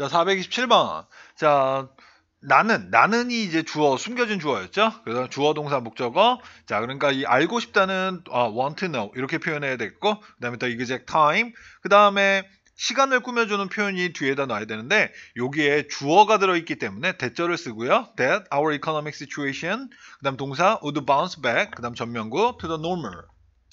자, 427번. 자, 나는 나는이 이제 주어 숨겨진 주어였죠. 그래서 주어 동사 목적어. 자, 그러니까 이 알고 싶다는 아, want to know 이렇게 표현해야 되겠고, 그다음에 또 exact time, 그다음에 시간을 꾸며주는 표현이 뒤에다 놔야 되는데 여기에 주어가 들어있기 때문에 대절을 쓰고요. That our economic situation, 그다음 동사 would bounce back, 그다음 전명구 to the normal.